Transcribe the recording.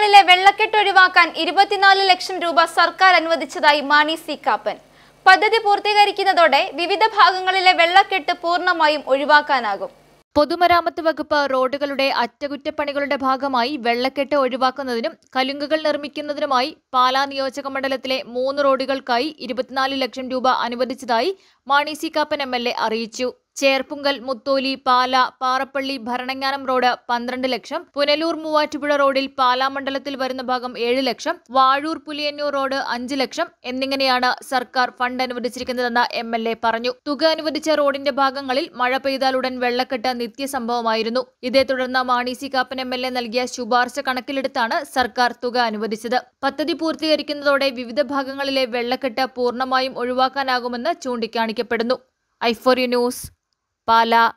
ഗ്രാമങ്ങളിലെ വെള്ളക്കെട്ട് ഒഴിവാക്കാൻ ഇരുപത്തിനാല് ലക്ഷം രൂപ സർക്കാർ അനുവദിച്ചതായി മാണി സി കാപ്പൻ പദ്ധതി പൂർത്തീകരിക്കുന്നതോടെ വിവിധ ഭാഗങ്ങളിലെ വെള്ളക്കെട്ട് പൂർണ്ണമായും ഒഴിവാക്കാനാകും പൊതുമരാമത്ത് വകുപ്പ് റോഡുകളുടെ അറ്റകുറ്റപ്പണികളുടെ ഭാഗമായി വെള്ളക്കെട്ട് ഒഴിവാക്കുന്നതിനും കലുങ്കുകൾ നിർമ്മിക്കുന്നതിനുമായി പാലാ നിയോജക മണ്ഡലത്തിലെ മൂന്ന് റോഡുകൾക്കായി ഇരുപത്തിനാല് ലക്ഷം രൂപ അനുവദിച്ചതായി മാണി സി കാപ്പൻ എം അറിയിച്ചു ചേർപ്പുങ്കൽ മുത്തോലി പാല പാറപ്പള്ളി ഭരണങ്ങാനം റോഡ് പന്ത്രണ്ട് ലക്ഷം പുനലൂർ മൂവാറ്റുപുഴ റോഡിൽ പാലാ മണ്ഡലത്തിൽ വരുന്ന ഭാഗം ഏഴ് ലക്ഷം വാഴൂർ പുലിയന്നൂർ റോഡ് അഞ്ച് ലക്ഷം എന്നിങ്ങനെയാണ് സർക്കാർ ഫണ്ട് അനുവദിച്ചിരിക്കുന്നതെന്ന് എം എൽ എ പറഞ്ഞു തുക അനുവദിച്ച റോഡിന്റെ ഭാഗങ്ങളിൽ മഴ പെയ്താലുടൻ വെള്ളക്കെട്ട് നിത്യസംഭവമായിരുന്നു ഇതേ തുടർന്ന് Mani C Kappan M L A നൽകിയ ശുപാർശ കണക്കിലെടുത്താണ് സർക്കാർ തുക അനുവദിച്ചത് പദ്ധതി പൂർത്തീകരിക്കുന്നതോടെ വിവിധ ഭാഗങ്ങളിലെ വെള്ളക്കെട്ട് പൂർണ്ണമായും ഒഴിവാക്കാനാകുമെന്ന് ചൂണ്ടിക്കാണിക്കപ്പെടുന്നു യു ന്യൂസ് പാല